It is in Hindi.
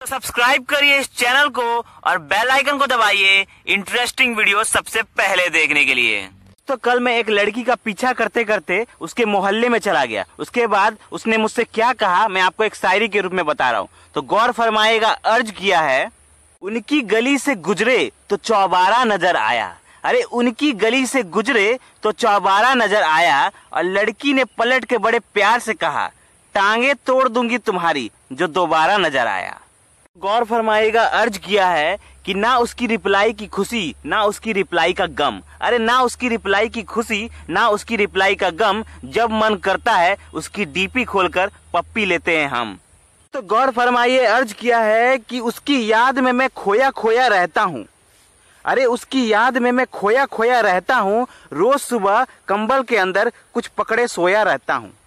तो सब्सक्राइब करिए इस चैनल को और बेल आइकन को दबाइए इंटरेस्टिंग वीडियो सबसे पहले देखने के लिए तो कल मैं एक लड़की का पीछा करते करते उसके मोहल्ले में चला गया उसके बाद उसने मुझसे क्या कहा मैं आपको एक शायरी के रूप में बता रहा हूँ तो गौर फरमाएगा अर्ज किया है उनकी गली से गुजरे तो चौबारा नजर आया अरे उनकी गली से गुजरे तो चौबारा नजर आया और लड़की ने पलट के बड़े प्यार से कहा टांगे तोड़ दूंगी तुम्हारी जो दोबारा नजर आया गौर फरमाएगा अर्ज किया है कि ना उसकी रिप्लाई की खुशी ना उसकी रिप्लाई का गम अरे ना उसकी रिप्लाई की खुशी ना उसकी रिप्लाई का गम जब मन करता है उसकी डीपी खोलकर पप्पी लेते हैं हम तो गौर फरमाइए अर्ज किया है कि उसकी याद में मैं खोया खोया रहता हूँ अरे उसकी याद में मैं खोया खोया रहता हूँ रोज सुबह कंबल के अंदर कुछ पकड़े सोया रहता हूँ